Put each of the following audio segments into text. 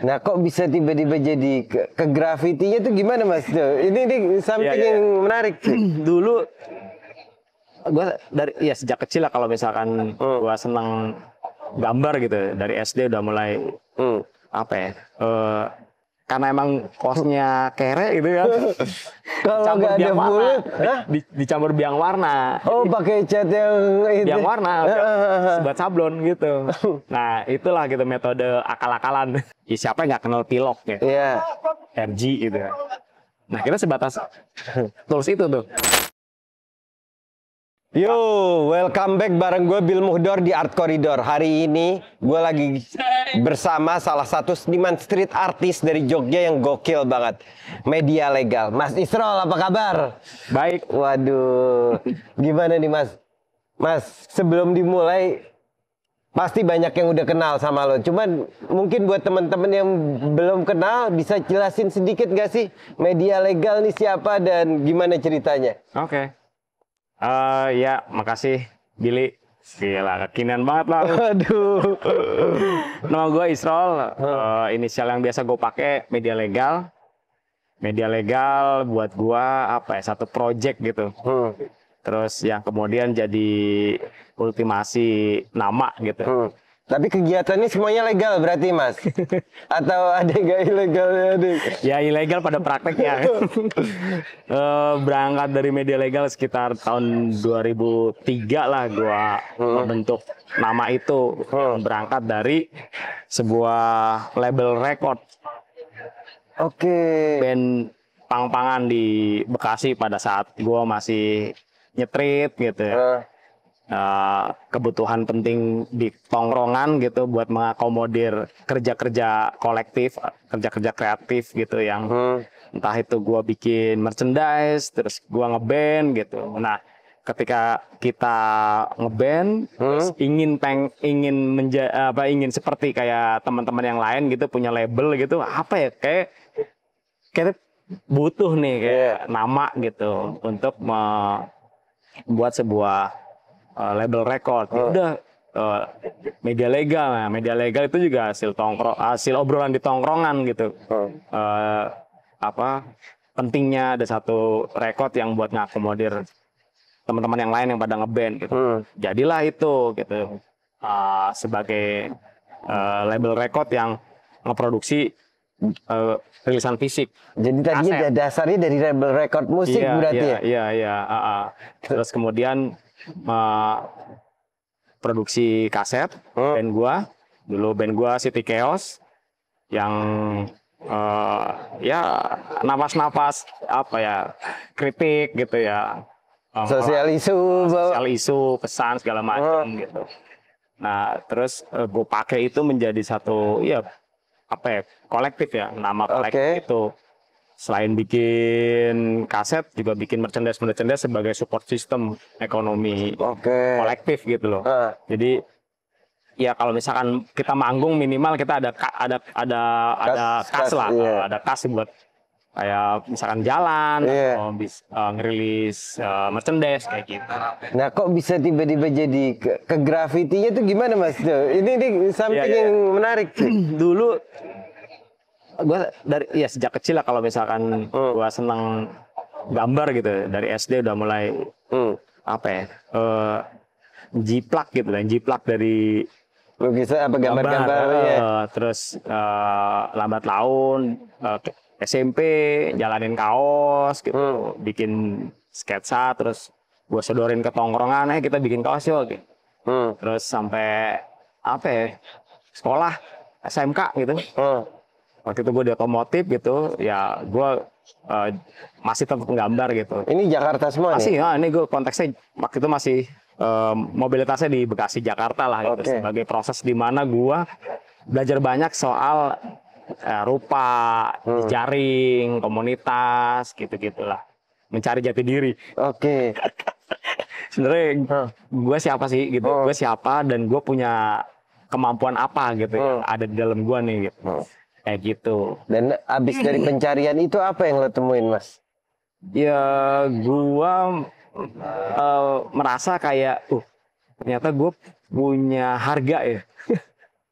Nah, kok bisa tiba-tiba jadi ke, ke grafitinya tuh gimana, Mas? Ini ini something yeah, yeah. yang menarik Dulu gua dari ya sejak kecil lah kalau misalkan hmm. gue senang gambar gitu dari SD udah mulai hmm. apa ya uh, karena emang kosnya kere gitu kan. Kalau nggak ada bulu, di, dicampur biang warna. Oh, pakai cat yang itu. Biang warna, buat sablon gitu. Nah, itulah gitu metode akal-akalan. Ya, siapa yang nggak kenal pilok ya? Iya. Yeah. RG gitu. Nah, kita sebatas tools itu tuh. Yo, welcome back bareng gue Bill Muhdor di Art Corridor. Hari ini gue lagi bersama salah satu seniman street artis dari Jogja yang gokil banget. Media legal. Mas Isrol, apa kabar? Baik. Waduh, gimana nih Mas? Mas, sebelum dimulai, pasti banyak yang udah kenal sama lo. Cuman mungkin buat temen-temen yang belum kenal bisa jelasin sedikit gak sih media legal nih siapa dan gimana ceritanya? Oke. Okay. Uh, ya, makasih Billy. Gila, kekinian banget lah. Aduh. Nama gue Isrol, uh, inisial yang biasa gue pakai media legal. Media legal buat gue apa ya, satu project gitu. Hmm. Terus yang kemudian jadi ultimasi nama gitu. Hmm tapi kegiatannya semuanya legal berarti mas? Atau ada gak ilegal adik? Ya ilegal pada prakteknya. Eh, berangkat dari media legal sekitar tahun 2003 lah gua hmm. membentuk nama itu hmm. berangkat dari sebuah label record. Oke. Okay. Band pang-pangan di Bekasi pada saat gua masih nyetrit gitu. Ya. Hmm. Eh, kebutuhan penting di tongkrongan gitu buat mengakomodir kerja-kerja kolektif, kerja-kerja kreatif gitu yang hmm. entah itu gua bikin merchandise, terus gua ngeband gitu. Nah, ketika kita ngeband hmm? ingin peng ingin menja apa ingin seperti kayak teman-teman yang lain gitu punya label gitu apa ya kayak kayak butuh nih kayak yeah. nama gitu untuk membuat sebuah uh, label record. Ya udah uh, media legal. Nah, media legal itu juga hasil tongkrong, hasil obrolan di tongkrongan gitu. Uh, apa pentingnya ada satu record yang buat ngakomodir teman-teman yang lain yang pada ngeband gitu. Hmm. Jadilah itu gitu. Uh, sebagai uh, label record yang ngeproduksi uh, rilisan fisik. Jadi tadinya Aset. dasarnya dari label record musik iya, berarti iya, ya? Iya, iya. Uh, uh. Terus kemudian uh, produksi kaset hmm. band gua dulu band gua City Chaos yang uh, ya napas-napas apa ya kritik gitu ya um, sosial isu sosial isu pesan segala oh. macam hmm. gitu nah terus uh, gua pakai itu menjadi satu ya apa ya kolektif ya nama kolektif okay. itu selain bikin kaset juga bikin merchandise merchandise sebagai support system ekonomi okay. kolektif gitu loh uh. jadi ya kalau misalkan kita manggung minimal kita ada ada ada kas, ada kas, kas lah yeah. ada kas buat kayak misalkan jalan iya. atau bis, uh, ngerilis uh, merchandise kayak gitu. Nah, kok bisa tiba-tiba jadi ke, ke grafitinya tuh gimana Mas? Ini ini iya, something yeah, yeah. yang menarik Dulu gue dari ya sejak kecil lah kalau misalkan hmm. gue seneng gambar gitu dari SD udah mulai hmm. apa ya uh, jiplak gitu dan jiplak dari lukisan apa gambar-gambar uh, ya terus uh, lambat laun uh, SMP jalanin kaos gitu hmm. bikin sketsa terus gue sodorin ke tongkrongan eh kita bikin kaos yuk gitu. hmm. terus sampai apa ya sekolah SMK gitu hmm waktu itu gue di otomotif gitu ya gue uh, masih tetap gambar gitu ini Jakarta semua masih ya, ini gue konteksnya waktu itu masih uh, mobilitasnya di Bekasi Jakarta lah gitu okay. sebagai proses di mana gue belajar banyak soal uh, rupa hmm. jaring komunitas gitu gitulah mencari jati diri oke okay. sebenarnya huh. Hmm. gue siapa sih gitu oh. Hmm. gue siapa dan gue punya kemampuan apa gitu ya hmm. yang ada di dalam gue nih gitu. Hmm kayak gitu dan abis dari hmm. pencarian itu apa yang lo temuin mas ya gua uh, merasa kayak uh ternyata gue punya harga ya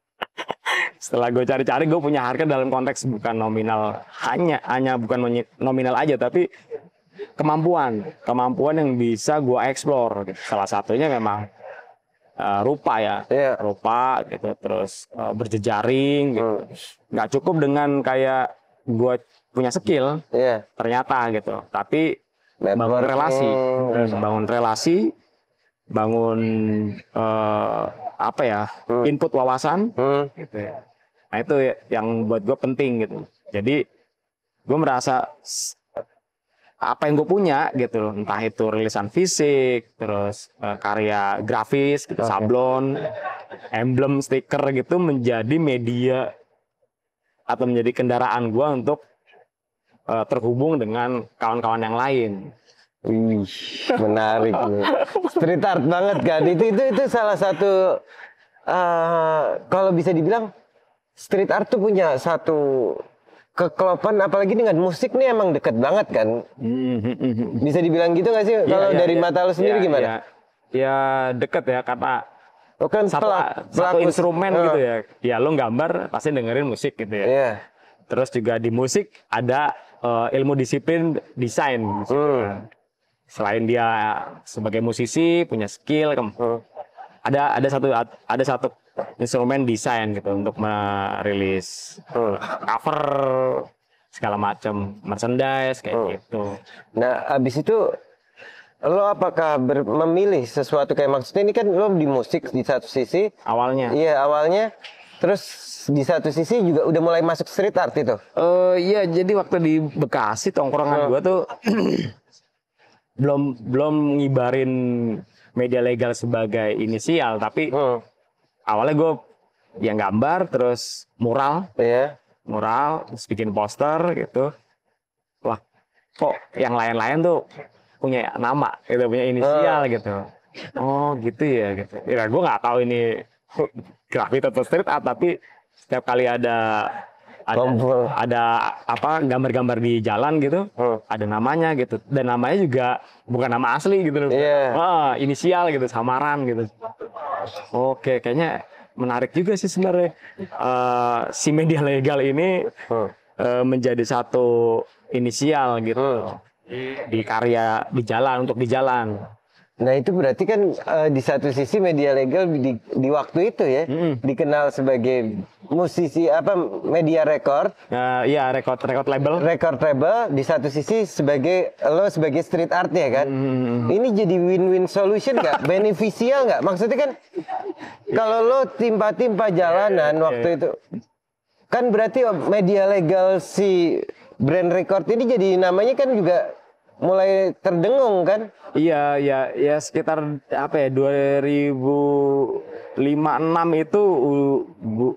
setelah gue cari-cari gue punya harga dalam konteks bukan nominal hanya hanya bukan nominal aja tapi kemampuan kemampuan yang bisa gue eksplor salah satunya memang uh, rupa ya, yeah. rupa gitu, terus uh, berjejaring gitu. Hmm. Nggak cukup dengan kayak gue punya skill, yeah. ternyata gitu. Tapi Network. bangun relasi, hmm. bangun relasi, bangun uh, apa ya, hmm. input wawasan, hmm. gitu ya. Nah itu yang buat gue penting gitu. Jadi gue merasa apa yang gue punya gitu loh entah itu rilisan fisik terus uh, karya grafis gitu sablon emblem stiker gitu menjadi media atau menjadi kendaraan gue untuk uh, terhubung dengan kawan-kawan yang lain Wih, menarik. Street art banget kan. Itu itu itu salah satu uh, kalau bisa dibilang street art tuh punya satu kekelopan apalagi dengan musik nih emang deket banget kan bisa dibilang gitu nggak sih yeah, kalau yeah, dari yeah. mata lu sendiri yeah, gimana ya, yeah, deket ya kata lo oh, kan satu, pelak, satu instrumen uh. gitu ya ya lo gambar pasti dengerin musik gitu ya yeah. terus juga di musik ada uh, ilmu disiplin desain hmm. selain dia sebagai musisi punya skill hmm. ada ada satu ada satu instrumen desain gitu untuk merilis hmm. cover segala macam merchandise kayak hmm. gitu. Nah, abis itu lo apakah memilih sesuatu kayak maksudnya ini kan lo di musik di satu sisi awalnya iya awalnya terus di satu sisi juga udah mulai masuk street art itu eh uh, iya jadi waktu di Bekasi tongkrongan oh. gua tuh belum belum ngibarin media legal sebagai inisial tapi hmm awalnya gue yang gambar terus mural yeah. mural terus bikin poster gitu wah kok yang lain-lain tuh punya nama gitu punya inisial uh. gitu oh gitu ya gitu ya gue nggak tahu ini grafit atau street art tapi setiap kali ada ada, ada apa gambar-gambar di jalan gitu hmm. ada namanya gitu dan namanya juga bukan nama asli gitu loh yeah. Iya. oh, inisial gitu samaran gitu oke kayaknya menarik juga sih sebenarnya uh, si media legal ini hmm. uh, menjadi satu inisial gitu hmm. di karya di jalan untuk di jalan Nah itu berarti kan uh, di satu sisi media legal di, di waktu itu ya mm. dikenal sebagai musisi apa media record. Uh, iya record record label. Record label di satu sisi sebagai lo sebagai street art ya kan. Mm. Ini jadi win-win solution nggak? Beneficial nggak? Maksudnya kan kalau lo timpa-timpa jalanan yeah, yeah, waktu itu kan berarti media legal si brand record ini jadi namanya kan juga mulai terdengung kan? Iya, ya, ya sekitar apa ya 2005 6 itu bu,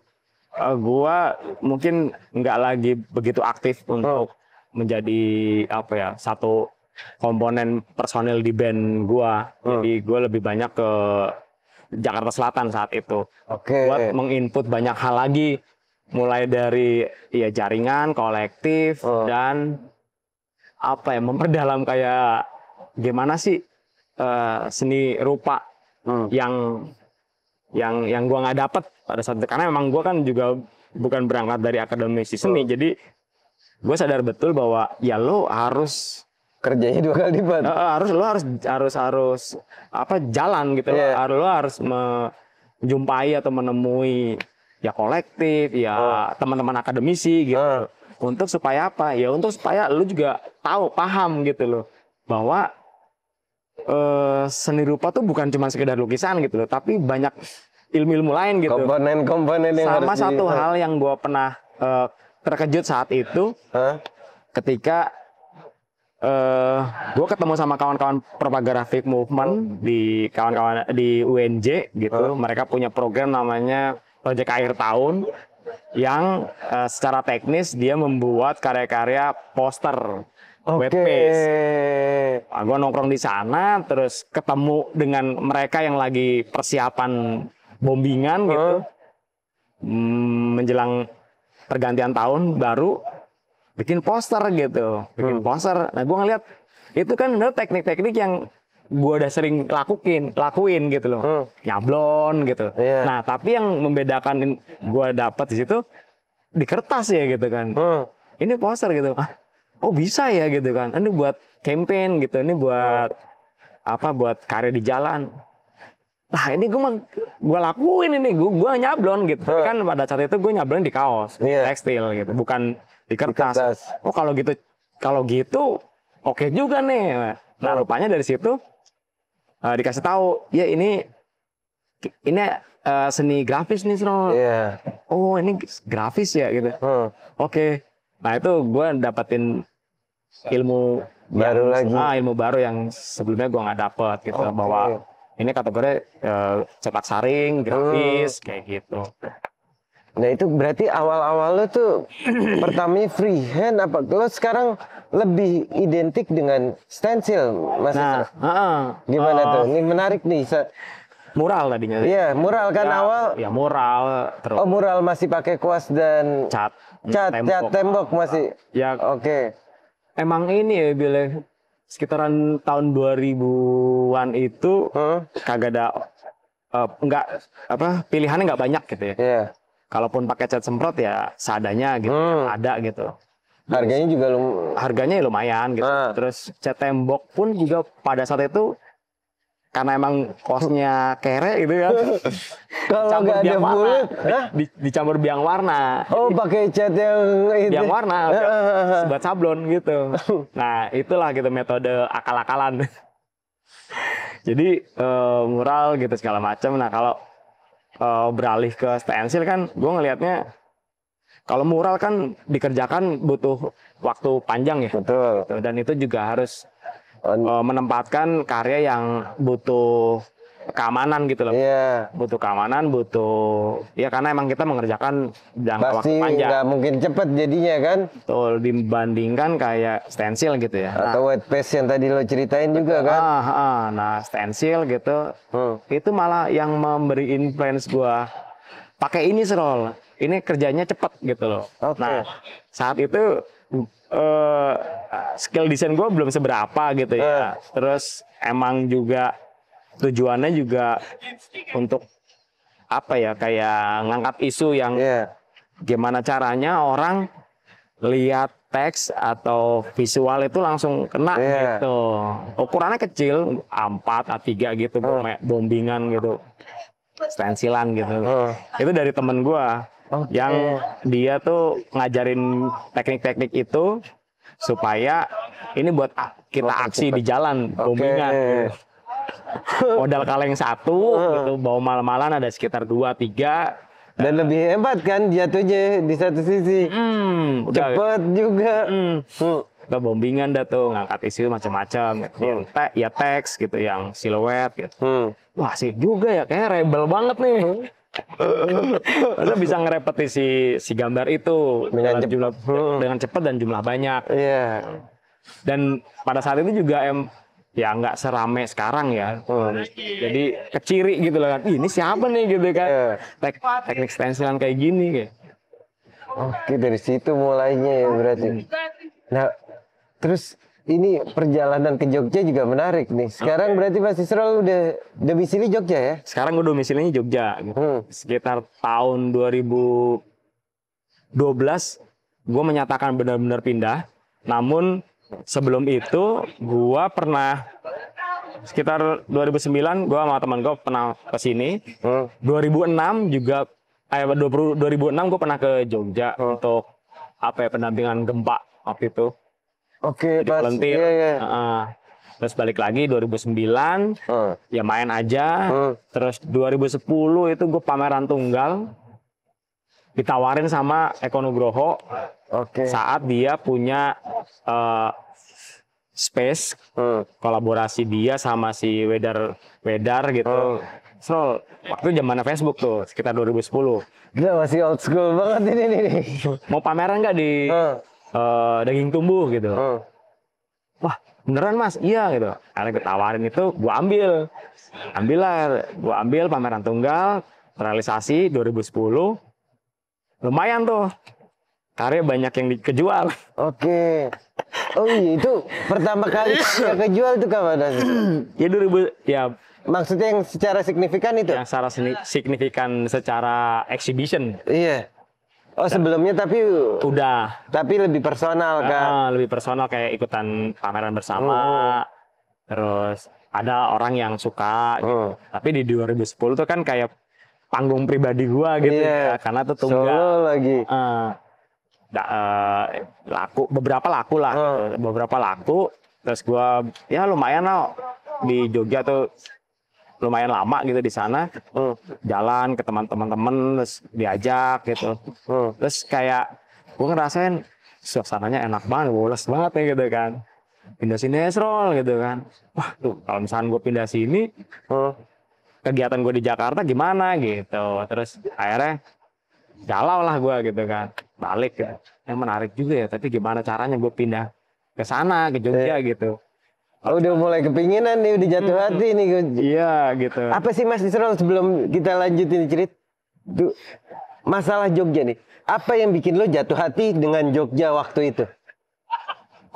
uh, gua mungkin nggak lagi begitu aktif untuk oh. menjadi apa ya satu komponen personil di band gua. Hmm. Jadi gua lebih banyak ke Jakarta Selatan saat itu. Oke. Okay. Buat menginput banyak hal lagi mulai dari ya jaringan kolektif hmm. dan apa ya memperdalam kayak gimana sih uh, seni rupa hmm. yang yang yang gua nggak dapet pada saat itu karena memang gua kan juga bukan berangkat dari akademisi seni oh. jadi gua sadar betul bahwa ya lo harus kerjanya dua kali lipat uh, harus lo harus harus harus apa jalan gitu yeah. lo, lo harus menjumpai atau menemui ya kolektif ya oh. teman-teman akademisi gitu uh. untuk supaya apa ya untuk supaya lo juga tahu paham gitu loh bahwa eh, seni rupa tuh bukan cuma sekedar lukisan gitu loh tapi banyak ilmu-ilmu lain gitu komponen-komponen yang sama satu di... hal yang gue pernah eh, terkejut saat itu huh? ketika eh, gue ketemu sama kawan-kawan propagrafik movement di kawan-kawan di UNJ gitu huh? mereka punya program namanya Project Akhir Tahun yang uh, secara teknis dia membuat karya-karya poster Wet Okay. Nah, gue nongkrong di sana, terus ketemu dengan mereka yang lagi persiapan bombingan huh? gitu, hmm, menjelang pergantian tahun baru, bikin poster gitu, bikin hmm. poster. Nah gue ngeliat itu kan teknik-teknik yang gue udah sering lakuin, lakuin gitu loh, hmm. nyablon gitu. Yeah. Nah tapi yang membedakan gue dapat di situ di kertas ya gitu kan. Hmm. Ini poster gitu. Hah? oh bisa ya gitu kan ini buat campaign gitu ini buat apa buat karya di jalan Nah ini gue mah gue lakuin ini gue gue nyablon gitu huh. kan pada saat itu gue nyablon di kaos yeah. tekstil gitu bukan di kertas, di kertas. oh kalau gitu kalau gitu oke okay juga nih nah rupanya dari situ uh, dikasih tahu ya ini ini uh, seni grafis nih Sro. Yeah. oh ini grafis ya gitu huh. oke okay. nah itu gue dapetin ilmu baru yang, lagi ah ilmu baru yang sebelumnya gua nggak dapet gitu okay. bahwa ini kategori uh, cetak saring hmm. grafis hmm. kayak gitu nah itu berarti awal-awal lo tuh pertamanya freehand apa lo sekarang lebih identik dengan stencil mas nah uh, uh, gimana uh, tuh ini menarik nih mural tadinya. Iya, mural kan ya, awal. Ya mural terus. Oh, mural masih pakai kuas dan cat. Cat tembok, cat tembok masih. Ya, oke. Okay emang ini ya bila ya. sekitaran tahun 2000-an itu huh? kagak ada uh, apa pilihannya nggak banyak gitu ya. Yeah. Kalaupun pakai cat semprot ya seadanya gitu, hmm. ada gitu. Harganya juga lum harganya ya lumayan gitu. Ah. Terus cat tembok pun juga pada saat itu karena emang kosnya kere gitu ya. Kalau nggak ada bulat, di, dicampur biang warna. Oh, pakai cat yang ini. Biang warna, sebat sablon gitu. Nah, itulah gitu metode akal-akalan. Jadi uh, mural gitu segala macam. Nah, kalau uh, beralih ke stensil kan, gue ngelihatnya kalau mural kan dikerjakan butuh waktu panjang ya. Betul. Dan itu juga harus eh, menempatkan karya yang butuh keamanan gitu loh. Iya. Butuh keamanan, butuh ya karena emang kita mengerjakan jangka Pasti waktu panjang. Pasti mungkin cepet jadinya kan. Betul, dibandingkan kayak stensil gitu ya. Atau nah, wet paste yang tadi lo ceritain betul, juga kan. Ah, ah, ah. nah, stensil gitu. Hmm. Itu malah yang memberi influence gua pakai ini serol. Ini kerjanya cepet gitu loh. Okay. Nah, saat itu uh, skill desain gua belum seberapa gitu ya. Uh. Terus emang juga tujuannya juga untuk apa ya kayak ngangkat isu yang yeah. gimana caranya orang lihat teks atau visual itu langsung kena yeah. gitu. Ukurannya kecil, A4, A3 gitu, uh. bombingan gitu. Stensilan gitu. Uh. Itu dari temen gua okay. yang dia tuh ngajarin teknik-teknik itu supaya ini buat kita aksi di jalan, okay. gitu. modal kaleng satu uh. gitu bawa malam-malam ada sekitar dua tiga dan uh, lebih hebat kan jatuhnya di satu sisi mm, udah, cepet juga mm, uh. bombingan dah tuh ngangkat isu macam-macam gitu. hmm. ya teks gitu yang siluet gitu hmm. wah sih juga ya kayak rebel banget nih hmm. bisa ngerepetisi si gambar itu dengan jumlah hmm. dengan cepat dan jumlah banyak. Iya. Yeah. Dan pada saat itu juga em ya nggak serame sekarang ya. Iya. Hmm. Jadi keciri gitu loh kan. Ini siapa nih gitu kan. Yeah. Tek teknik stensilan kayak gini kayak. Oke, dari situ mulainya ya berarti. Hmm. Nah, terus ini perjalanan ke Jogja juga menarik nih. Sekarang okay. berarti Mas Isrol udah domisili Jogja ya? Sekarang gue domisilinya Jogja. Hmm. Sekitar tahun 2012 gue menyatakan benar-benar pindah. Namun sebelum itu gua pernah sekitar 2009 gua sama teman gua pernah ke sini. Hmm. 2006 juga eh 20, 2006 gua pernah ke Jogja hmm. untuk apa ya pendampingan gempa waktu itu. Oke, okay, pas Iya, iya. Uh, terus balik lagi 2009 hmm. ya main aja. Hmm. Terus 2010 itu gua pameran tunggal ditawarin sama Eko Nugroho okay. saat dia punya uh, space hmm. kolaborasi dia sama si Wedar Wedar gitu. Hmm. So, waktu zaman Facebook tuh sekitar 2010. Gila masih old school banget ini nih. Mau pameran nggak di hmm. uh, daging tumbuh gitu. Hmm. Wah, beneran Mas? Iya gitu. Karena ditawarin itu gua ambil. Ambil lah, gua ambil pameran tunggal realisasi 2010 lumayan tuh karya banyak yang dikejual. Oke. Oh iya itu pertama kali kejual tuh kapan? ya 2000 ya Maksudnya yang secara signifikan itu? Yang secara signifikan secara exhibition. Iya. Oh sebelumnya tapi udah. Tapi lebih personal kan? Uh, lebih personal kayak ikutan pameran bersama. Oh. Terus ada orang yang suka. Gitu. Oh. Gitu. Tapi di 2010 tuh kan kayak panggung pribadi gua gitu yeah. ya iya. karena tuh tunggal Solo lagi uh, da, uh, laku beberapa laku lah uh. beberapa laku terus gua ya lumayan lah di Jogja tuh lumayan lama gitu di sana uh. jalan ke teman-teman temen terus diajak gitu uh. terus kayak gua ngerasain suasananya enak banget woles banget ya gitu kan pindah sini esrol gitu kan wah tuh kalau misalnya gua pindah sini uh kegiatan gue di Jakarta gimana gitu terus akhirnya galau lah gue gitu kan balik ya yang eh, menarik juga ya tapi gimana caranya gue pindah ke sana ke Jogja yeah. gitu Oh, udah mulai kepinginan nih, udah jatuh hati nih. Iya gitu. Apa sih Mas Isrol sebelum kita lanjutin cerita? Duh, masalah Jogja nih. Apa yang bikin lo jatuh hati dengan Jogja waktu itu?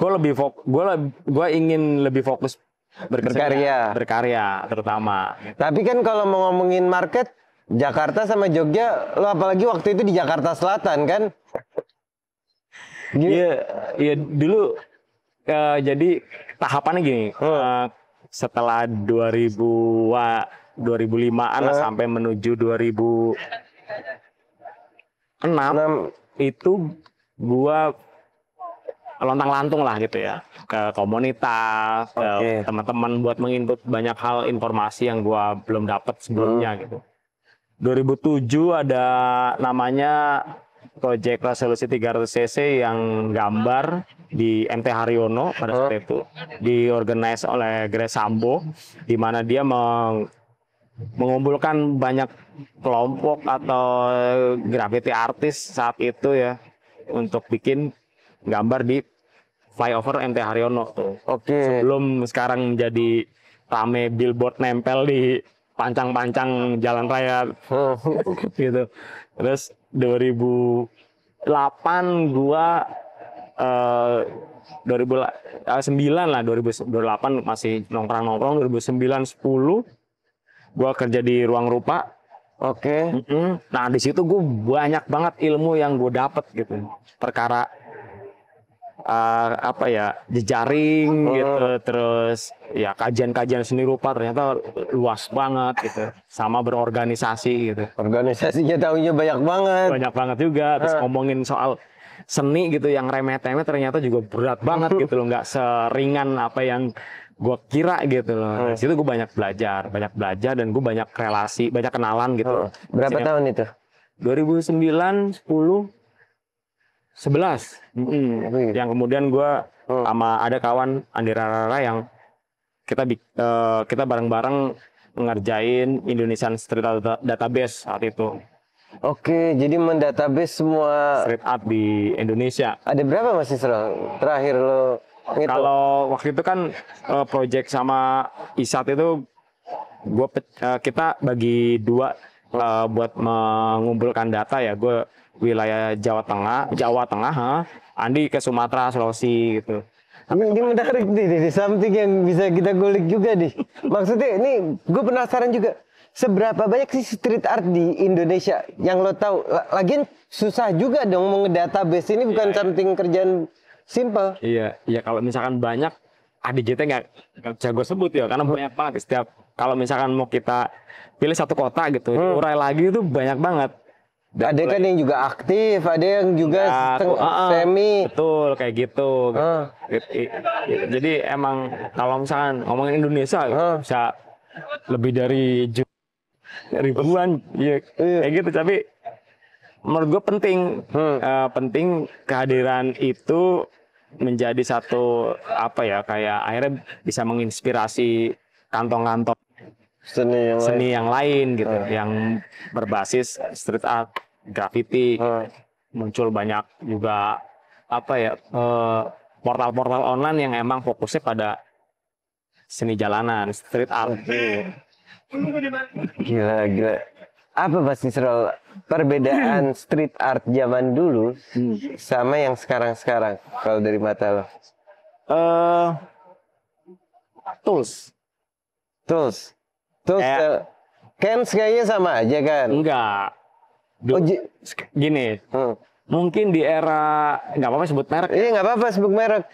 Gue lebih fokus, gue gue ingin lebih fokus berkarya berkarya terutama tapi kan kalau mau ngomongin market Jakarta sama Jogja lo apalagi waktu itu di Jakarta Selatan kan iya iya dulu uh, jadi tahapannya gini hmm. uh, setelah 2000 2005an hmm. sampai menuju 2006 6. itu gua lontang lantung lah gitu ya ke komunitas okay. teman-teman buat menginput banyak hal informasi yang gua belum dapat sebelumnya hmm. gitu 2007 ada namanya Project Resolusi 300 cc yang gambar di MT Haryono pada saat oh. itu diorganize oleh Grace Sambo di mana dia meng mengumpulkan banyak kelompok atau graffiti artis saat itu ya untuk bikin gambar di flyover MT Haryono tuh. Oke. Okay. Sebelum sekarang jadi rame billboard nempel di pancang-pancang jalan raya gitu. Terus 2008 gua eh uh, eh, 2009 lah 2008 masih nongkrong nongkrong 2009 10 gua kerja di ruang rupa oke okay. mm -hmm. nah di situ gue banyak banget ilmu yang gue dapet gitu perkara uh, apa ya jejaring uh. gitu terus ya kajian-kajian seni rupa ternyata luas banget gitu sama berorganisasi gitu organisasinya tahunya banyak banget banyak banget juga terus uh. ngomongin soal seni gitu yang remeh-temeh ternyata juga berat banget gitu loh nggak seringan apa yang gue kira gitu loh. Hmm. Dari situ gue banyak belajar, banyak belajar dan gue banyak relasi, banyak kenalan gitu. oh, Berapa Sini, tahun itu? 2009, 10, sebelas hmm. yang kemudian gue oh. sama ada kawan Andi Rara yang kita uh, kita bareng-bareng ngerjain Indonesian Street Art Database saat itu. Oke, jadi mendatabase semua street art di Indonesia. Ada berapa Mas Isra terakhir lo Kalau waktu itu kan uh, project sama Isat itu gua uh, kita bagi dua uh, buat mengumpulkan data ya. Gue wilayah Jawa Tengah, Jawa Tengah, ha? Andi ke Sumatera, Sulawesi gitu. Ini menarik nih, nih, something yang bisa kita gulik juga nih. Maksudnya ini gue penasaran juga seberapa banyak sih street art di Indonesia yang lo tahu? Lagian susah juga dong mau ngedatabase ini bukan yeah, iya. something yeah. kerjaan simple. Iya, iya kalau misalkan banyak ADGT ah, nggak bisa gue sebut ya karena banyak banget setiap kalau misalkan mau kita pilih satu kota gitu, hmm. urai lagi itu banyak banget dan ada kan yang juga aktif, ada yang juga uh, semi. Betul, kayak gitu. Uh. Jadi emang kalau misalkan ngomongin Indonesia uh. bisa lebih dari ribuan, ya, kayak gitu. Tapi menurut gue penting, hmm. uh, penting kehadiran itu menjadi satu apa ya kayak akhirnya bisa menginspirasi kantong-kantong seni yang seni lain. yang lain gitu uh. yang berbasis street art graffiti uh. muncul banyak juga apa ya eh, portal-portal uh, online yang emang fokusnya pada seni jalanan street art gila gila apa Mas Nisrol perbedaan street art zaman dulu hmm. sama yang sekarang-sekarang kalau dari mata lo? Uh, tools. Tools. Terus eh, Kens kayaknya sama aja kan? Enggak. Du oh, gini. Hmm. Mungkin di era nggak apa-apa sebut merek. Iya nggak apa-apa sebut merek.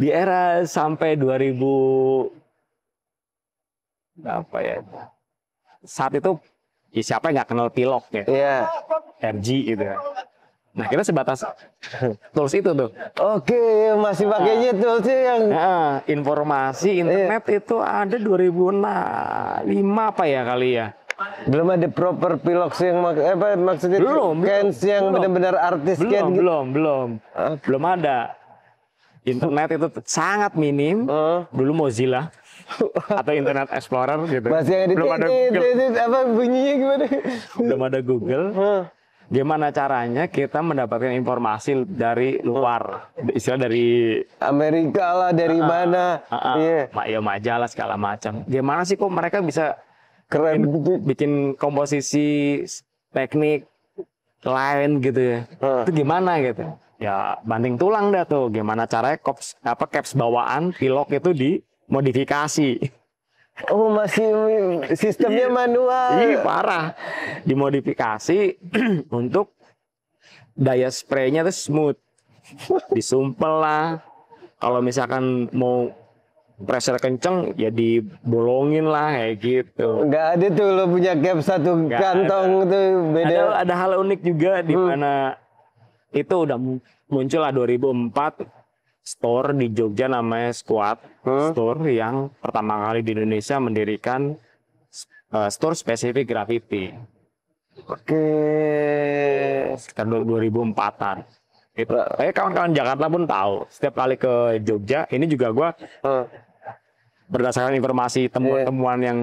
Di era sampai 2000 apa ya? Saat itu ya siapa yang nggak kenal Pilok ya? Iya. Yeah. RG gitu. Ya. Nah kita sebatas tools itu tuh. Oke, masih pakainya nah, tools yang. Nah, informasi internet iya. itu ada 2005 apa ya kali ya. Belum ada proper pilox yang mak apa maksudnya belum, cans belum, yang benar-benar artis belum, gitu? belum, belum, belum, uh. belum ada. Internet itu sangat minim. Uh. Dulu Mozilla atau Internet Explorer gitu. Masih ada belum ada Google. apa bunyinya gimana? Belum ada Google. Uh gimana caranya kita mendapatkan informasi dari luar istilah dari Amerika lah dari uh, mana uh, uh, yeah. ma ya majalah segala macam gimana sih kok mereka bisa keren bikin, gitu. bikin komposisi teknik lain gitu ya uh. itu gimana gitu ya banding tulang dah tuh gimana caranya kops apa caps bawaan pilok itu dimodifikasi Oh masih sistemnya iya, manual. Iya parah. Dimodifikasi untuk daya spraynya tuh smooth. Disumpel lah. Kalau misalkan mau pressure kenceng ya dibolongin lah kayak gitu. Nggak ada tuh lo punya gap satu Gak kantong ada. tuh beda. Ada, ada hal unik juga di hmm. mana hmm. itu udah muncul lah 2004 store di Jogja namanya Squad huh? Store yang pertama kali di Indonesia mendirikan uh, store spesifik graffiti. Oke, sekitar 2004-an. Itu. Tapi kawan-kawan Jakarta pun tahu. Setiap kali ke Jogja, ini juga gue huh? berdasarkan informasi temuan temuan iya. yang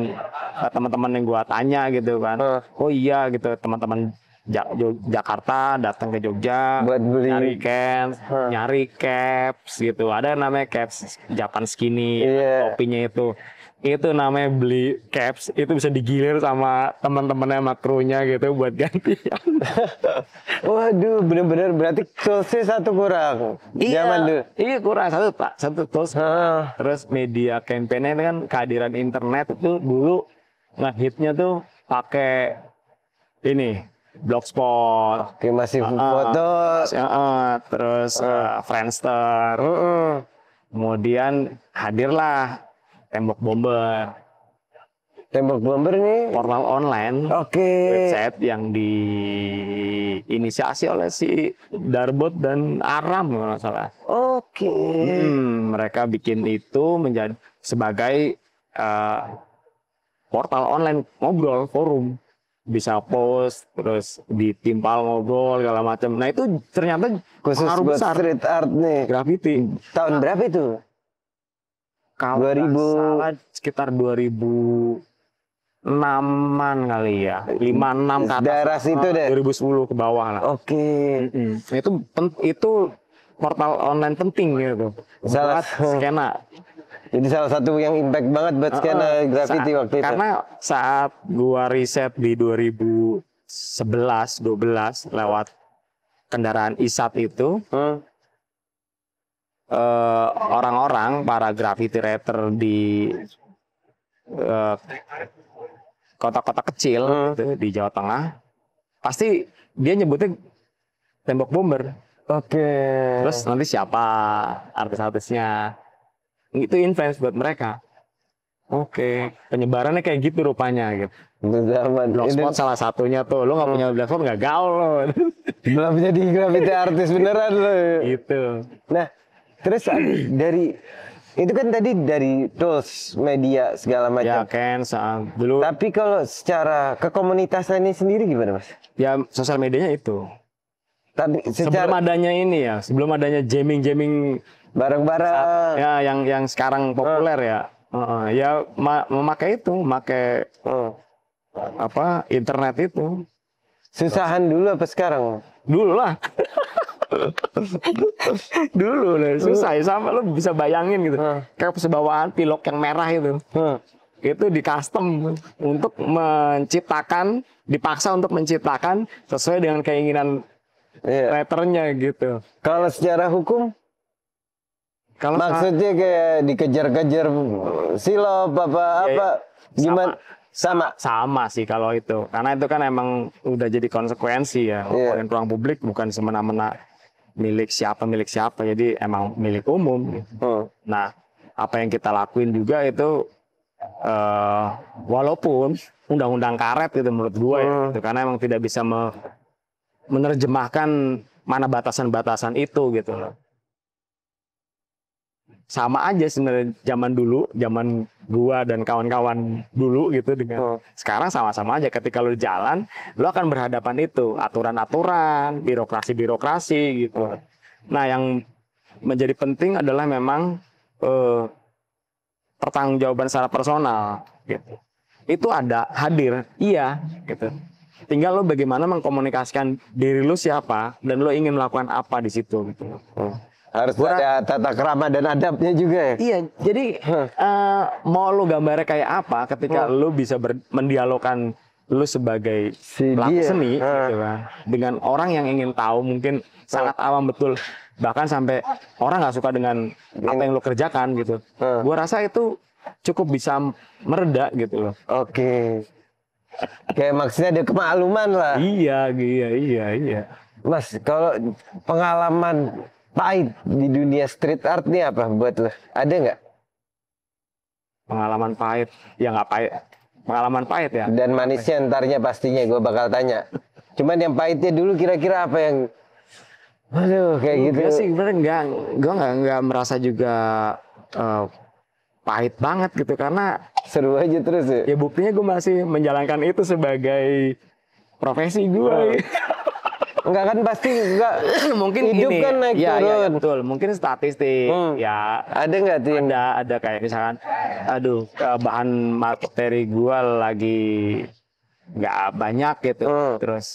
eh, teman-teman yang gue tanya gitu kan. Oh iya gitu teman-teman ja Jakarta datang ke Jogja buat beli nyari caps huh. nyari caps gitu ada yang namanya caps Japan skinny yeah. topinya itu itu namanya beli caps itu bisa digilir sama teman-temannya makronya gitu buat ganti. Waduh, bener-bener berarti toolsnya satu kurang. Iya, Zaman dulu. iya kurang satu pak, satu tools. Huh. Terus media kampanye kan kehadiran internet itu dulu nah hitnya tuh pakai ini blogspot, Oke, masih uh, foto, uh, uh, terus uh, Friendster, uh, uh. kemudian hadirlah tembok bomber. Tembok bomber nih portal online, oke, okay. website yang diinisiasi oleh si Darbot dan Aram kalau nggak salah. Oke. Okay. Hmm, mereka bikin itu menjadi sebagai uh, portal online ngobrol forum bisa post terus ditimpal ngobrol segala macam nah itu ternyata khusus buat besar. street art nih graffiti tahun nah, berapa itu kalau 2000 salah, sekitar 2000 naman kali ya lima enam kata. atas daerah situ deh 2010 ke bawah lah oke okay. mm -hmm. Nah, itu itu portal online penting gitu salah skena jadi salah satu yang impact banget buat uh, skena graffiti saat, waktu itu. Karena saat gua riset di 2011 12 lewat kendaraan isat itu hmm. uh, orang-orang para graffiti writer di kota eh, kota-kota kecil hmm. gitu, di Jawa Tengah pasti dia nyebutnya tembok bomber. Oke. Okay. Terus nanti siapa artis-artisnya? itu influence buat mereka oke okay. penyebarannya kayak gitu rupanya gitu Zaman. Blogspot salah satunya tuh. Lo gak punya hmm. blogspot gak gaul lo. Belum jadi graffiti artis beneran lo. Gitu. Nah, terus ah, dari itu kan tadi dari tools media segala ya, macam. Ya kan, saat ah, dulu. Tapi kalau secara kekomunitasannya sendiri gimana mas? Ya sosial medianya itu. Tapi secara... sebelum adanya ini ya, sebelum adanya jamming jamming bareng-bareng ya yang yang sekarang populer ya uh, ya ma memakai itu memakai uh. apa internet itu susahan dulu apa sekarang dulu lah dulu lah hmm. susah ya sama lo bisa bayangin gitu uh. kayak persebawaan pilok yang merah itu uh. itu di custom untuk menciptakan dipaksa untuk menciptakan sesuai dengan keinginan yeah. letternya gitu kalau secara hukum kalau maksudnya kayak dikejar-kejar silop apa iya, iya. apa gimana? Sama. sama sama sih kalau itu karena itu kan emang udah jadi konsekuensi ya yeah. ruang publik bukan semena-mena milik siapa milik siapa jadi emang milik umum gitu. hmm. nah apa yang kita lakuin juga itu uh, walaupun undang-undang karet gitu menurut gue ya, hmm. ya gitu. karena emang tidak bisa me menerjemahkan mana batasan-batasan itu gitu loh sama aja sebenarnya zaman dulu, zaman gua dan kawan-kawan dulu gitu dengan oh. sekarang sama-sama aja ketika lu jalan, lu akan berhadapan itu aturan-aturan, birokrasi-birokrasi gitu. Oh. Nah, yang menjadi penting adalah memang eh, pertanggungjawaban secara personal gitu. Itu ada hadir, iya gitu. Tinggal lo bagaimana mengkomunikasikan diri lo siapa dan lo ingin melakukan apa di situ gitu. Oh harus Kurang, ada tata kerama dan adabnya juga ya. Iya, jadi huh. uh, eh, mau lu gambarnya kayak apa ketika huh. lu bisa ber, mendialogkan lu sebagai si pelaku dia. seni huh. gitu kan, dengan orang yang ingin tahu mungkin huh. sangat awam betul bahkan sampai orang nggak suka dengan iya. apa yang lu kerjakan gitu. Huh. Gua rasa itu cukup bisa mereda gitu loh. Oke. Okay. Kayak maksudnya ada kemakluman lah. Iya, iya, iya, iya. Mas, kalau pengalaman Pahit di dunia street art ini apa buat lo? Ada nggak? Pengalaman pahit, ya nggak pahit. Pengalaman pahit ya. Dan manisnya pahit. entarnya pastinya gue bakal tanya. Cuman yang pahitnya dulu kira-kira apa yang Aduh, kayak gitu. Gue sih bener enggak, gue enggak, enggak merasa juga uh, pahit banget gitu karena seru aja terus ya. Ya buktinya gue masih menjalankan itu sebagai profesi gue. Oh. Enggak kan pasti enggak mungkin hidup gini, kan naik ya, turun. Ya, ya, betul. Mungkin statistik hmm. ya. Ada enggak tuh ada ada kayak misalkan aduh eh, bahan materi gua lagi enggak banyak gitu. Hmm. Terus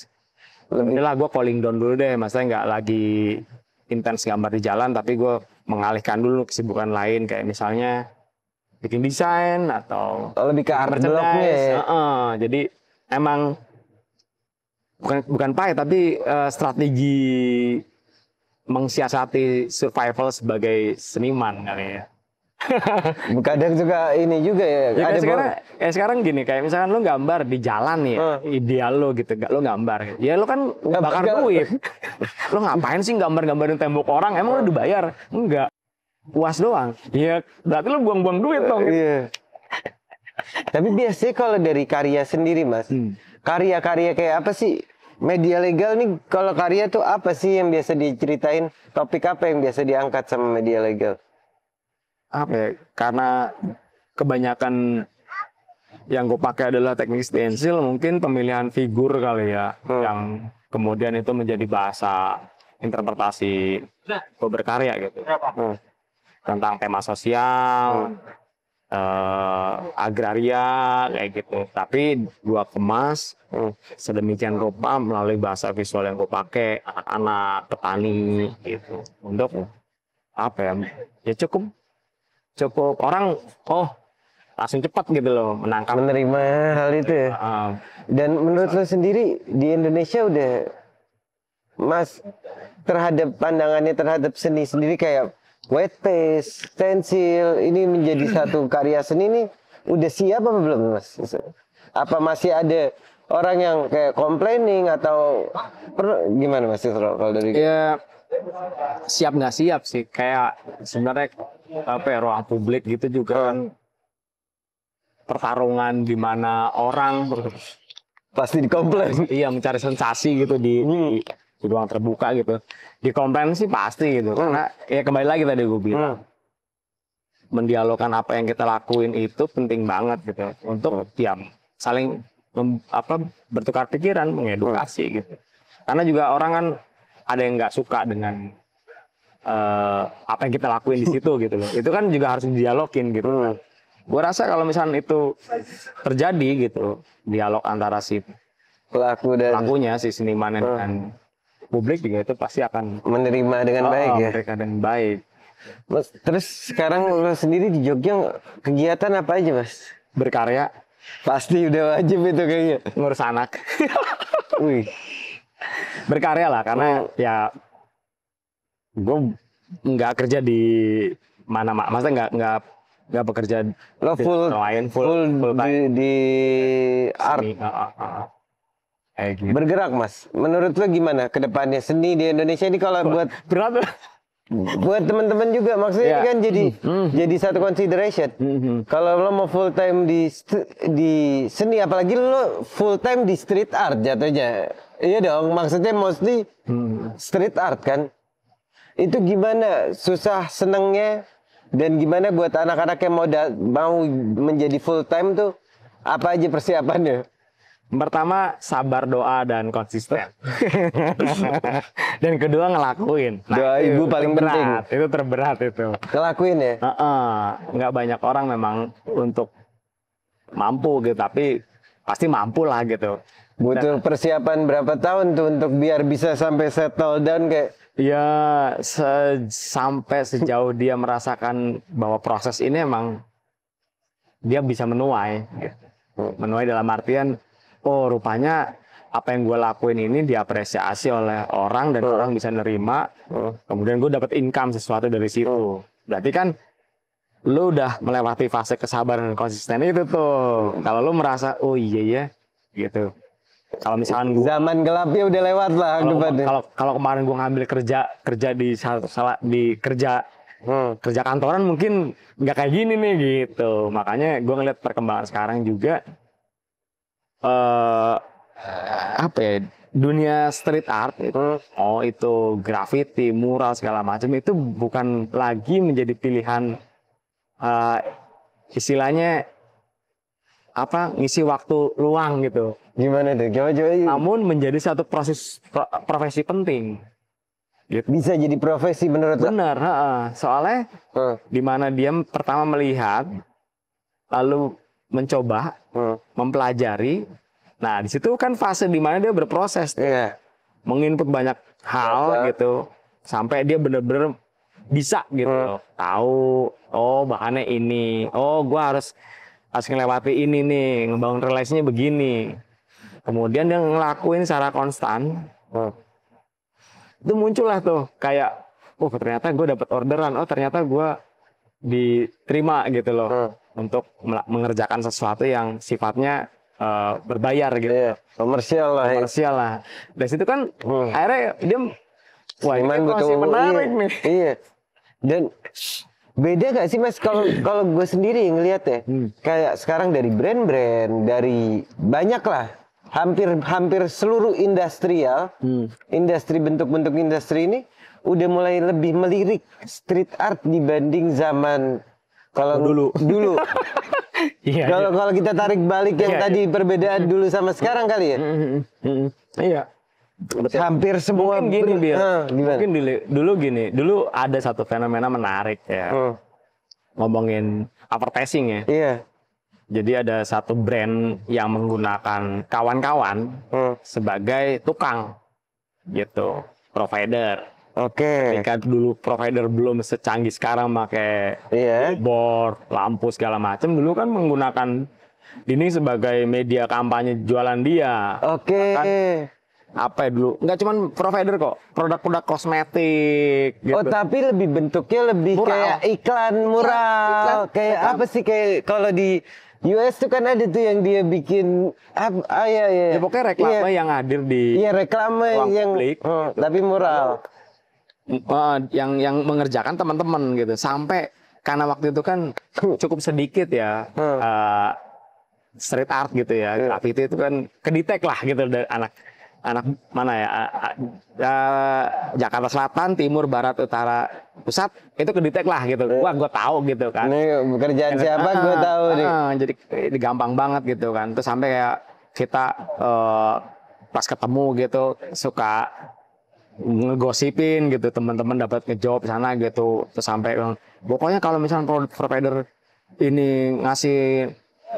inilah gua calling down dulu deh, maksudnya enggak lagi intens gambar di jalan tapi gua mengalihkan dulu kesibukan lain kayak misalnya bikin desain atau oh, lebih ke art blognya ya. Uh -uh. jadi emang bukan bukan pahit tapi uh, strategi mengsiasati survival sebagai seniman kali ya. Kadang juga ini juga ya. ya ada sekarang, ya sekarang gini kayak misalkan lo gambar di jalan ya, uh. ideal lo gitu, lo gambar. Ya lo kan gak, bakar duit. lo ngapain sih gambar-gambarin tembok orang? Emang uh. lo dibayar? Enggak. Puas doang. Iya berarti lo buang-buang duit dong. Uh, Iya. Tapi biasanya kalau dari karya sendiri mas, hmm. karya-karya kayak apa sih media legal nih kalau karya tuh apa sih yang biasa diceritain topik apa yang biasa diangkat sama media legal apa ya karena kebanyakan yang gue pakai adalah teknik stencil mungkin pemilihan figur kali ya hmm. yang kemudian itu menjadi bahasa interpretasi gue berkarya gitu hmm. tentang tema sosial hmm uh, agraria kayak gitu. Tapi gua kemas eh, sedemikian rupa melalui bahasa visual yang gua pakai anak-anak petani gitu untuk apa ya? Ya cukup cukup orang oh langsung cepat gitu loh menangkap menerima hal itu ya. Eh, Dan menurut lo sendiri di Indonesia udah Mas terhadap pandangannya terhadap seni sendiri kayak white paste, stencil, ini menjadi satu karya seni ini, udah siap apa belum mas? Apa masih ada orang yang kayak complaining atau perlu gimana mas Isro kalau dari ya siap nggak siap sih kayak sebenarnya apa ya ruang publik gitu juga kan hmm. pertarungan di mana orang pasti dikomplain iya mencari sensasi gitu di, hmm. di di ruang terbuka gitu di komplain sih pasti gitu hmm. karena ya kembali lagi tadi gue bilang hmm. mendialogkan apa yang kita lakuin itu penting banget gitu untuk hmm. ya saling mem, apa bertukar pikiran mengedukasi hmm. gitu karena juga orang kan ada yang nggak suka dengan uh, apa yang kita lakuin di situ gitu loh itu kan juga harus dialogin gitu hmm. gue rasa kalau misalnya itu terjadi gitu dialog antara si pelaku dan pelakunya si seniman hmm. dan publik juga itu pasti akan menerima dengan oh, baik ya. Mereka dengan baik. Mas, terus sekarang lo sendiri di Jogja kegiatan apa aja, Mas? Berkarya. Pasti udah wajib itu kayaknya. Ngurus anak. Wih. Berkarya lah karena oh. ya gue nggak kerja di mana mak, maksudnya nggak nggak nggak bekerja lo full lain full, full, full di, di art. Ah, ah, gitu. Bergerak mas. Menurut lo gimana kedepannya seni di Indonesia ini kalau buat berat buat teman-teman juga maksudnya yeah. kan jadi mm-hmm. jadi satu consideration. Mm-hmm. Kalau lo mau full time di di seni apalagi lo full time di street art jatuhnya. Iya dong, maksudnya mostly street art kan. Itu gimana susah senengnya dan gimana buat anak-anak yang mau mau menjadi full time tuh apa aja persiapannya? Pertama, sabar doa dan konsisten. Ya. dan kedua, ngelakuin. Nah, doa ibu paling berat. Penting. Itu terberat itu. Ngelakuin ya? Uh -uh. Nggak banyak orang memang untuk mampu gitu. Tapi pasti mampu lah gitu. Butuh dan, nah. persiapan berapa tahun tuh untuk biar bisa sampai settle dan kayak Ya, se sampai sejauh dia merasakan bahwa proses ini emang dia bisa menuai, gitu. menuai dalam artian oh rupanya apa yang gue lakuin ini diapresiasi oleh orang dan oh. orang bisa nerima oh. kemudian gue dapat income sesuatu dari situ oh. berarti kan lu udah melewati fase kesabaran dan konsisten itu tuh kalau lu merasa oh iya ya gitu kalau misalkan gua, zaman gelap ya udah lewat lah kalau ya. kalau, kalau kemarin gue ngambil kerja kerja di salah di kerja hmm. kerja kantoran mungkin nggak kayak gini nih gitu makanya gue ngeliat perkembangan sekarang juga uh, apa ya dunia street art itu oh itu graffiti mural segala macam itu bukan lagi menjadi pilihan uh, istilahnya apa ngisi waktu luang gitu gimana tuh gimana, gimana, namun menjadi satu proses pro, profesi penting gitu. bisa jadi profesi menurut benar soalnya uh. dimana dia pertama melihat lalu mencoba, hmm. mempelajari. Nah, di situ kan fase di mana dia berproses. Yeah. Menginput banyak hal yeah. gitu sampai dia benar-benar bisa gitu. Hmm. Tahu, oh bahannya ini. Oh, gue harus harus ngelewati ini nih, ngebangun relasinya begini. Kemudian dia ngelakuin secara konstan. Hmm. Itu muncullah tuh kayak, oh ternyata gue dapet orderan, oh ternyata gue diterima gitu loh hmm. untuk mengerjakan sesuatu yang sifatnya uh, berbayar gitu yeah, komersial lah komersial lah dari situ kan hmm. akhirnya dia wah Seniman ini menarik iya, nih iya dan beda gak sih mas kalau kalau gue sendiri ngelihat ya hmm. kayak sekarang dari brand-brand dari banyak lah hampir hampir seluruh industrial hmm. industri bentuk-bentuk industri ini udah mulai lebih melirik street art dibanding zaman kalau oh, dulu dulu iya, Kalau yeah, kalau kita tarik balik yang yeah, tadi yeah. perbedaan dulu sama sekarang kali ya. Mm-hmm, mm-hmm, mm-hmm. Iya. yeah. Hampir semua mungkin gini ber... uh, mungkin dulu, dulu gini, dulu ada satu fenomena menarik ya. uh. Ngomongin advertising ya. Iya. Jadi ada satu brand yang menggunakan kawan-kawan hmm. sebagai tukang gitu, provider. Oke. Okay. Ketika dulu provider belum secanggih sekarang pakai yeah. bor, lampu segala macam, dulu kan menggunakan ini sebagai media kampanye jualan dia. Oke. Okay. Iya apa ya dulu? Enggak cuman provider kok, produk-produk kosmetik gitu. Oh, tapi lebih bentuknya lebih mural. kayak iklan mural. Iklan, iklan, kayak apa sih kayak kalau di US tuh kan ada tuh yang dia bikin ah, ah, ya ya. Ya pokoknya reklame ya, yang hadir di Iya, reklame yang publik, hmm, gitu. tapi mural uh, yang yang mengerjakan teman-teman gitu sampai karena waktu itu kan cukup sedikit ya hmm. uh, street art gitu ya hmm. graffiti itu kan kedetek lah gitu dari anak anak mana ya uh, Jakarta Selatan Timur Barat Utara Pusat itu kedetek lah gitu hmm. wah gue tahu gitu kan ini pekerjaan siapa uh, ah, gue tahu uh, nih ah, jadi ini gampang banget gitu kan terus sampai kayak kita uh, pas ketemu gitu suka ngegosipin gitu teman-teman dapat ngejawab sana gitu terus sampai pokoknya kalau misalnya provider ini ngasih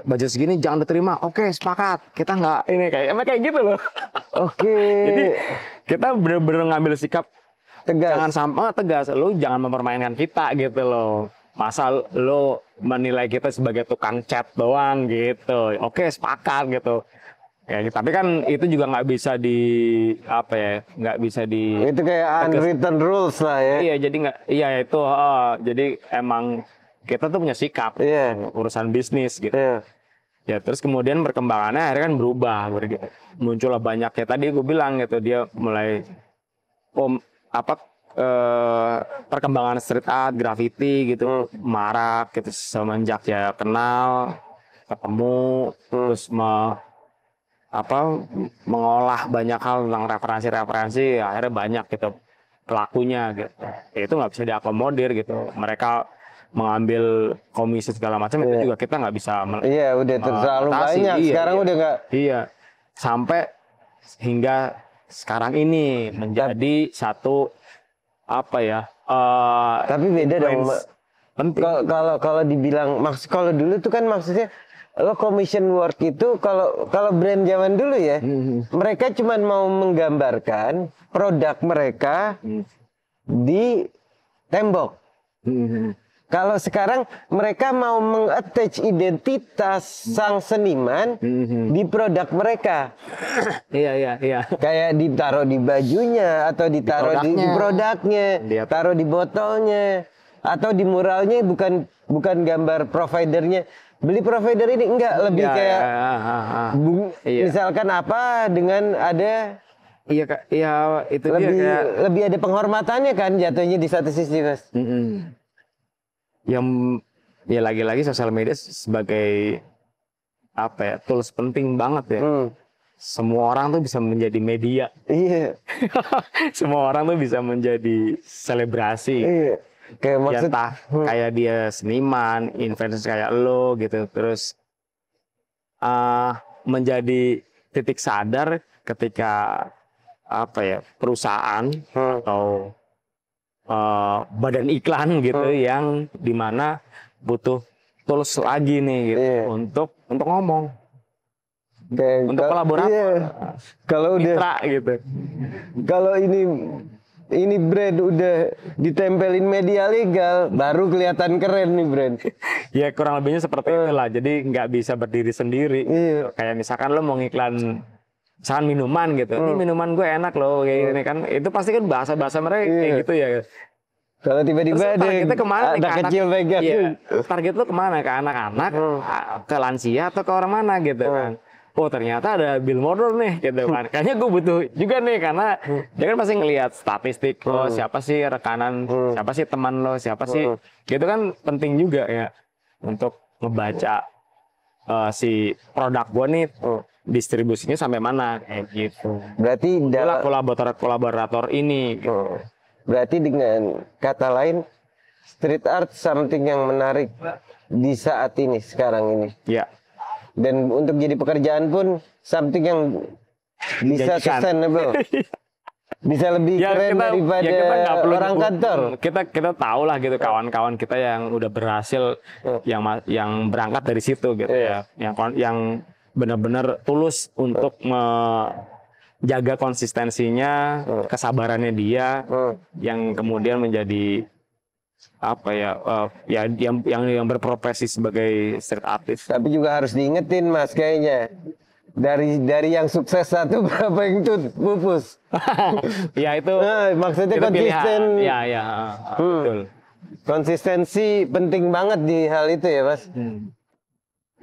budget segini jangan diterima oke okay, sepakat kita nggak ini kayak emang kayak gitu loh oke okay. jadi kita bener-bener ngambil sikap tegas jangan sampai oh, tegas lo jangan mempermainkan kita gitu loh masa lo menilai kita sebagai tukang chat doang gitu oke okay, sepakat gitu Ya, tapi kan itu juga nggak bisa di apa ya, nggak bisa di itu kayak unwritten rules lah ya. Iya, jadi nggak, iya itu, uh, jadi emang kita tuh punya sikap yeah. urusan bisnis gitu. Yeah. Ya terus kemudian perkembangannya akhirnya kan berubah, muncullah banyak ya tadi gue bilang gitu dia mulai om apa eh, perkembangan street art, graffiti gitu hmm. marak gitu semenjak ya kenal, ketemu hmm. terus mau apa mengolah banyak hal tentang referensi-referensi akhirnya banyak gitu pelakunya gitu ya, itu nggak bisa diakomodir gitu mereka mengambil komisi segala macam yeah. itu iya. juga kita nggak bisa iya udah terlalu banyak iya, sekarang iya. udah nggak iya sampai hingga sekarang ini menjadi tapi, satu apa ya uh, tapi beda dong kalau kalau dibilang maksud kalau dulu tuh kan maksudnya lo commission work itu kalau kalau brand zaman dulu ya hmm. mereka cuman mau menggambarkan produk mereka hmm. di tembok hmm. kalau sekarang mereka mau mengattach identitas sang seniman hmm. di produk mereka iya iya iya kayak ditaruh di bajunya atau ditaruh di produknya, di, produknya di iya. taruh di botolnya atau di muralnya bukan bukan gambar providernya Beli provider ini enggak lebih ya, kayak ya, ha, ha. misalkan apa dengan ada Iya kak, iya itu lebih, dia kayak lebih ada penghormatannya kan jatuhnya di satu sisi mas. Mm Yang ya lagi-lagi sosial media sebagai apa ya tools penting banget ya. hmm. Semua orang tuh bisa menjadi media. Iya. Semua orang tuh bisa menjadi selebrasi. Iya kayak ya maksud ya, kayak dia seniman influencer kayak lo gitu terus uh, menjadi titik sadar ketika apa ya perusahaan hmm. atau uh, badan iklan gitu hmm. yang dimana butuh tools lagi nih gitu yeah. untuk untuk ngomong kayak untuk kolaborasi yeah. kalau dia, gitu kalau ini ini brand udah ditempelin media legal baru kelihatan keren nih brand ya kurang lebihnya seperti uh, itulah jadi nggak bisa berdiri sendiri yeah. kayak misalkan lo mau ngiklan misalkan minuman gitu ini hmm. minuman gue enak loh kayak ini hmm. kan itu pasti kan bahasa bahasa mereka yeah. kayak iya. gitu ya kalau tiba-tiba ada targetnya kemana ada ke kecil anak, ya, target lo kemana ke anak-anak hmm. ke lansia atau ke orang mana gitu hmm. kan oh ternyata ada Bill Murder nih gitu kan. Kayaknya gue butuh juga nih karena hmm. dia kan pasti ngelihat statistik lo oh, hmm. siapa sih rekanan, hmm. siapa sih teman lo, siapa sih gitu kan penting juga ya untuk ngebaca uh, si produk gue nih distribusinya sampai mana kayak gitu. Berarti dalam kolaborator kolaborator ini. Gitu. Berarti dengan kata lain street art something yang menarik di saat ini sekarang ini. Ya dan untuk jadi pekerjaan pun something yang bisa sustainable bisa lebih ya, keren kita, daripada ya kita perlu, orang kantor. Kita kita tahu lah gitu ya. kawan-kawan kita yang udah berhasil oh. yang yang berangkat dari situ gitu yeah. ya. Yang yang benar-benar tulus untuk hmm. me menjaga konsistensinya, hmm. kesabarannya dia hmm. yang kemudian menjadi apa ya uh, ya yang yang yang berprofesi sebagai street artist. Tapi juga harus diingetin Mas kayaknya dari dari yang sukses satu berapa yang itu pupus? ya itu. Nah, maksudnya itu konsisten. Pilihan. Ya ya eh, hmm. betul. Konsistensi penting banget di hal itu ya mas. Hmm.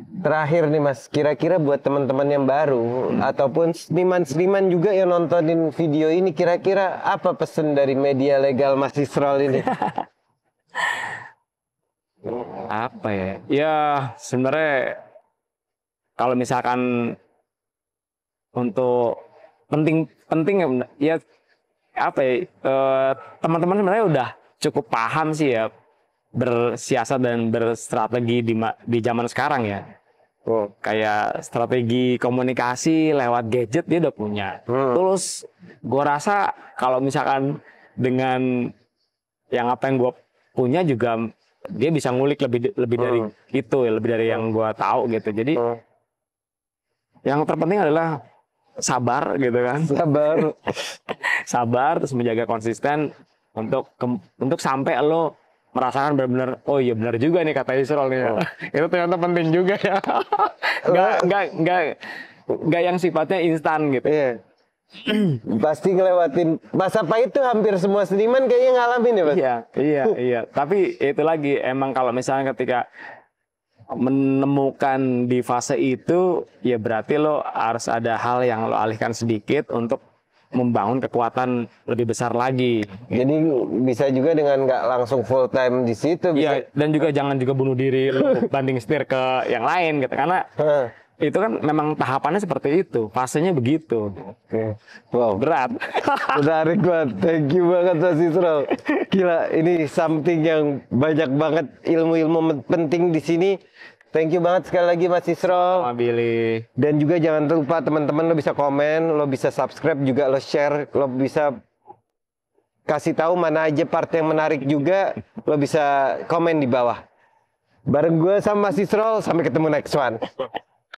Terakhir nih mas, kira-kira buat teman-teman yang baru hmm. ataupun seniman-seniman juga yang nontonin video ini, kira-kira apa pesan dari media legal Mas Isral ini? apa ya? Ya sebenarnya kalau misalkan untuk penting penting ya, ya apa ya eh, teman-teman eh, sebenarnya udah cukup paham sih ya bersiasat dan berstrategi di di zaman sekarang ya. Oh, kayak strategi komunikasi lewat gadget dia udah punya. Hmm. Terus gue rasa kalau misalkan dengan yang apa yang gue punya juga dia bisa ngulik lebih lebih dari hmm. itu ya, lebih dari yang hmm. gua tahu gitu jadi hmm. yang terpenting adalah sabar gitu kan sabar sabar terus menjaga konsisten untuk ke, untuk sampai lo merasakan benar-benar oh iya benar juga nih kata Isrol nih oh. itu ternyata penting juga ya nggak nggak nggak nggak yang sifatnya instan gitu yeah pasti ngelewatin masa pahit itu? hampir semua seniman kayaknya ngalamin ya Pak. iya iya iya tapi itu lagi emang kalau misalnya ketika menemukan di fase itu ya berarti lo harus ada hal yang lo alihkan sedikit untuk membangun kekuatan lebih besar lagi. Jadi bisa juga dengan nggak langsung full time di situ. Iya. Dan juga jangan juga bunuh diri lo banding setir ke yang lain gitu karena itu kan memang tahapannya seperti itu fasenya begitu oke okay. wow berat menarik banget thank you banget Mas Isro gila ini something yang banyak banget ilmu-ilmu penting di sini Thank you banget sekali lagi Mas Isro. Sama Dan juga jangan lupa teman-teman lo bisa komen, lo bisa subscribe juga, lo share, lo bisa kasih tahu mana aja part yang menarik juga, lo bisa komen di bawah. Bareng gue sama Mas Isro, sampai ketemu next one.